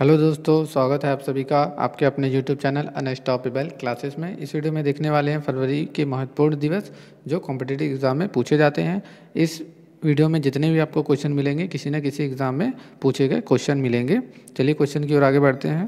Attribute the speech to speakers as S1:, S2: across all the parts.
S1: hello दोस्तों स्वागत है आप सभी का आपके अपने यूट्यूब चैनल अनस्टॉपेबल क्लासेस में इस वीडियो में देखने वाले हैं फरवरी के महत्वपूर्ण दिवस जो कॉम्पिटेटिव एग्ज़ाम में पूछे जाते हैं इस वीडियो में जितने भी आपको क्वेश्चन मिलेंगे किसी न किसी एग्ज़ाम में पूछे गए क्वेश्चन मिलेंगे चलिए क्वेश्चन की ओर आगे बढ़ते हैं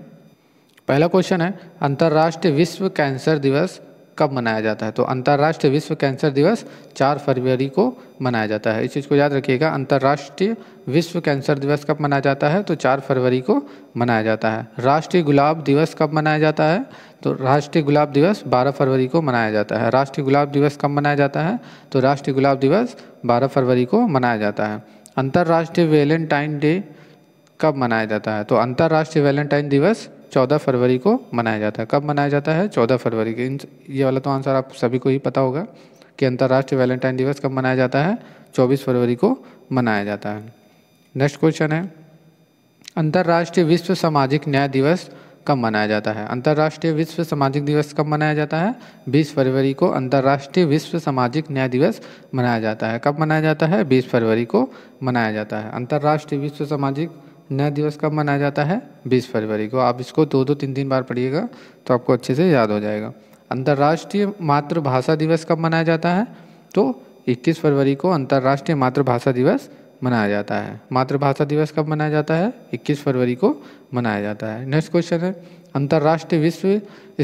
S1: पहला क्वेश्चन है अंतर्राष्ट्रीय विश्व कैंसर दिवस कब मनाया जाता है तो अंतर्राष्ट्रीय विश्व कैंसर दिवस 4 फरवरी को मनाया जाता है इस चीज़ को याद रखिएगा अंतर्राष्ट्रीय विश्व कैंसर दिवस कब मनाया जाता है तो 4 फरवरी को मनाया जाता है राष्ट्रीय गुलाब दिवस कब मनाया जाता है तो राष्ट्रीय गुलाब दिवस 12 फरवरी को मनाया जाता है राष्ट्रीय गुलाब दिवस कब मनाया जाता है तो राष्ट्रीय गुलाब दिवस बारह फरवरी को मनाया जाता है अंतर्राष्ट्रीय वेलेंटाइन डे कब मनाया जाता है तो अंतर्राष्ट्रीय वैलेंटाइन दिवस चौदह फरवरी को मनाया जाता है कब मनाया जाता है चौदह फरवरी के इन ये वाला तो आंसर आप सभी को ही पता होगा कि अंतर्राष्ट्रीय वैलेंटाइन दिवस कब मनाया जाता है चौबीस फरवरी को मनाया जाता है नेक्स्ट क्वेश्चन है अंतर्राष्ट्रीय विश्व सामाजिक न्याय दिवस कब मनाया जाता है अंतर्राष्ट्रीय विश्व सामाजिक दिवस कब मनाया जाता है 20 फरवरी को अंतर्राष्ट्रीय विश्व सामाजिक न्याय दिवस मनाया जाता है कब मनाया जाता है 20 फरवरी को मनाया जाता है अंतर्राष्ट्रीय विश्व सामाजिक नया दिवस कब मनाया जाता है 20 फरवरी को आप इसको दो दो तीन तीन बार पढ़िएगा तो आपको अच्छे से याद हो जाएगा अंतर्राष्ट्रीय मातृभाषा दिवस कब मनाया जाता है तो 21 फरवरी को अंतर्राष्ट्रीय मातृभाषा दिवस मनाया जाता है मातृभाषा दिवस कब मनाया जाता है 21 फरवरी को मनाया जाता है नेक्स्ट क्वेश्चन है अंतर्राष्ट्रीय विश्व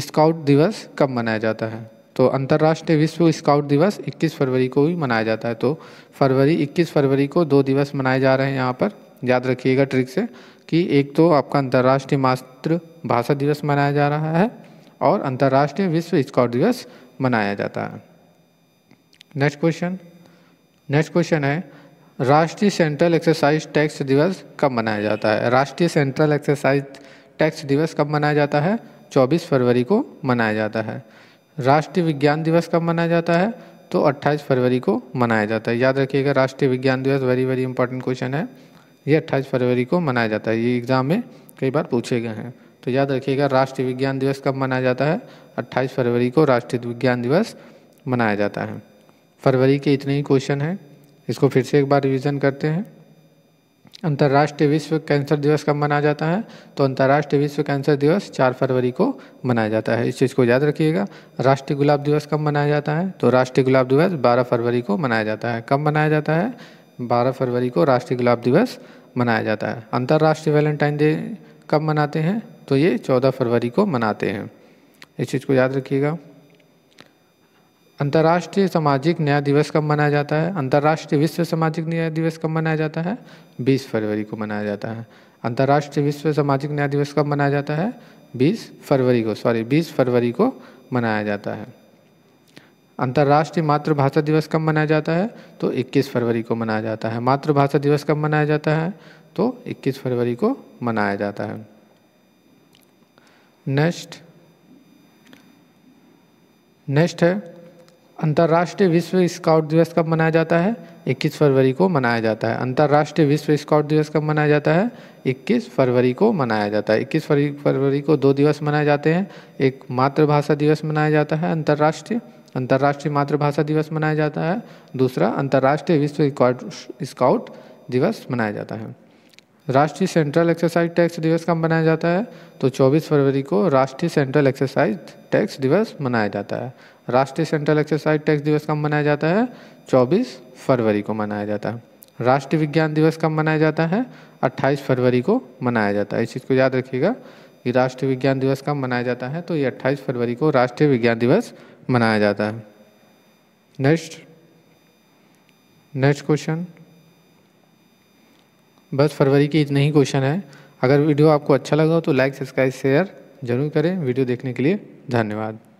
S1: स्काउट दिवस कब मनाया जाता है तो अंतर्राष्ट्रीय विश्व स्काउट दिवस 21 फरवरी को ही मनाया जाता है तो फरवरी 21 फरवरी को दो दिवस मनाए जा रहे हैं यहाँ पर याद रखिएगा ट्रिक से कि एक तो आपका अंतर्राष्ट्रीय मातृभाषा भाषा दिवस मनाया जा रहा है और अंतर्राष्ट्रीय विश्व स्कॉट दिवस मनाया जाता है नेक्स्ट क्वेश्चन नेक्स्ट क्वेश्चन है राष्ट्रीय सेंट्रल एक्सरसाइज टैक्स दिवस कब मनाया जाता है राष्ट्रीय सेंट्रल एक्सरसाइज टैक्स दिवस कब मनाया जाता है 24 फरवरी को मनाया जाता है राष्ट्रीय विज्ञान दिवस कब मनाया जाता है तो 28 फरवरी को मनाया जाता है याद रखिएगा राष्ट्रीय विज्ञान दिवस वेरी वेरी इंपॉर्टेंट क्वेश्चन है ये अट्ठाईस फरवरी को मनाया जाता है ये एग्ज़ाम में कई बार पूछे गए हैं तो याद रखिएगा राष्ट्रीय विज्ञान दिवस कब मनाया जाता है अट्ठाईस फरवरी को राष्ट्रीय विज्ञान दिवस मनाया जाता है फरवरी के इतने ही क्वेश्चन हैं इसको फिर से एक बार रिविज़न करते हैं अंतर्राष्ट्रीय विश्व कैंसर दिवस कब मनाया जाता है तो अंतर्राष्ट्रीय विश्व कैंसर दिवस चार फरवरी को मनाया जाता है इस चीज़ को याद रखिएगा राष्ट्रीय गुलाब दिवस कब मनाया जाता है तो राष्ट्रीय गुलाब दिवस बारह फरवरी को मनाया जाता है कब मनाया जाता है 12 फरवरी को राष्ट्रीय गुलाब दिवस मनाया जाता है अंतर्राष्ट्रीय वैलेंटाइन डे कब मनाते हैं तो ये 14 फरवरी को मनाते हैं इस चीज़ को याद रखिएगा अंतर्राष्ट्रीय सामाजिक न्याय दिवस कब मनाया जाता है अंतर्राष्ट्रीय विश्व सामाजिक न्याय दिवस कब मनाया जाता है 20 फरवरी को मनाया जाता है अंतर्राष्ट्रीय विश्व सामाजिक न्याय दिवस कब मनाया जाता है 20 फरवरी को सॉरी 20 फरवरी को मनाया जाता है अंतर्राष्ट्रीय मातृभाषा दिवस कब मनाया जाता है तो 21 फरवरी को मनाया जाता है मातृभाषा दिवस कब मनाया जाता है तो 21 फरवरी को मनाया जाता है नेक्स्ट नेक्स्ट है अंतर्राष्ट्रीय विश्व स्काउट दिवस कब मनाया जाता है 21 फरवरी को मनाया जाता है अंतर्राष्ट्रीय विश्व स्काउट दिवस कब मनाया जाता है 21 फरवरी को मनाया जाता है 21 फरवरी को दो दिवस मनाए जाते हैं एक मातृभाषा दिवस मनाया जाता है अंतर्राष्ट्रीय अंतर्राष्ट्रीय मातृभाषा दिवस मनाया जाता है दूसरा अंतर्राष्ट्रीय विश्व स्काउट दिवस मनाया जाता है राष्ट्रीय सेंट्रल एक्सरसाइज टैक्स दिवस कब मनाया जाता है तो 24 फरवरी को राष्ट्रीय सेंट्रल एक्सरसाइज टैक्स दिवस मनाया जाता है राष्ट्रीय सेंट्रल एक्सरसाइज टैक्स दिवस कब मनाया जाता है 24 फरवरी को मनाया जाता है राष्ट्रीय विज्ञान दिवस कब मनाया जाता है 28 फरवरी को मनाया जाता है इस चीज़ को याद रखिएगा ये राष्ट्रीय विज्ञान दिवस कब मनाया जाता है तो ये 28 फरवरी को राष्ट्रीय विज्ञान दिवस मनाया जाता है नेक्स्ट नेक्स्ट क्वेश्चन बस फरवरी की इतने ही क्वेश्चन है अगर वीडियो आपको अच्छा लगा हो तो लाइक सब्सक्राइब शेयर जरूर करें वीडियो देखने के लिए धन्यवाद